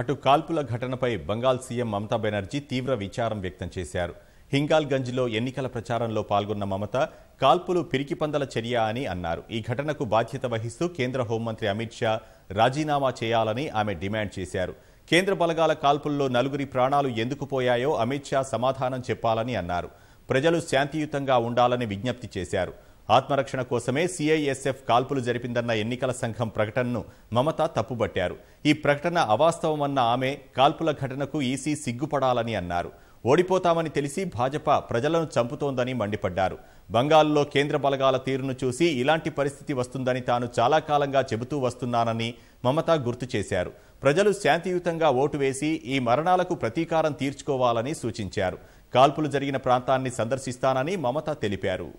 అటు కాల్పుల ఘటనపై బంగాల్ సీఎం మమతా బెనర్జీ తీవ్ర విచారం వ్యక్తం చేశారు హింగాల్గంజ్లో ఎన్నికల ప్రచారంలో పాల్గొన్న మమత కాల్పులు పిరికిపందల చర్య అని అన్నారు ఈ ఘటనకు బాధ్యత వహిస్తూ కేంద్ర హోంమంత్రి అమిత్ షా రాజీనామా చేయాలని ఆమె డిమాండ్ చేశారు కేంద్ర బలగాల కాల్పుల్లో నలుగురి ప్రాణాలు ఎందుకు పోయాయో అమిత్ షా సమాధానం చెప్పాలని అన్నారు ప్రజలు శాంతియుతంగా ఉండాలని విజ్ఞప్తి చేశారు ఆత్మరక్షణ కోసమే సిఐఎస్ఎఫ్ కాల్పులు జరిపిందన్న ఎన్నికల సంఘం ప్రకటనను మమత తప్పుబట్టారు ఈ ప్రకటన అవాస్తవమన్న ఆమె కాల్పుల ఘటనకు ఈసీ సిగ్గుపడాలని అన్నారు ఓడిపోతామని తెలిసి భాజపా ప్రజలను చంపుతోందని మండిపడ్డారు బంగాల్లో కేంద్ర బలగాల తీరును చూసి ఇలాంటి పరిస్థితి వస్తుందని తాను చాలా కాలంగా చెబుతూ వస్తున్నానని మమత గుర్తు చేశారు ప్రజలు శాంతియుతంగా ఓటు వేసి ఈ మరణాలకు ప్రతీకారం తీర్చుకోవాలని సూచించారు కాల్పులు జరిగిన ప్రాంతాన్ని సందర్శిస్తానని మమత తెలిపారు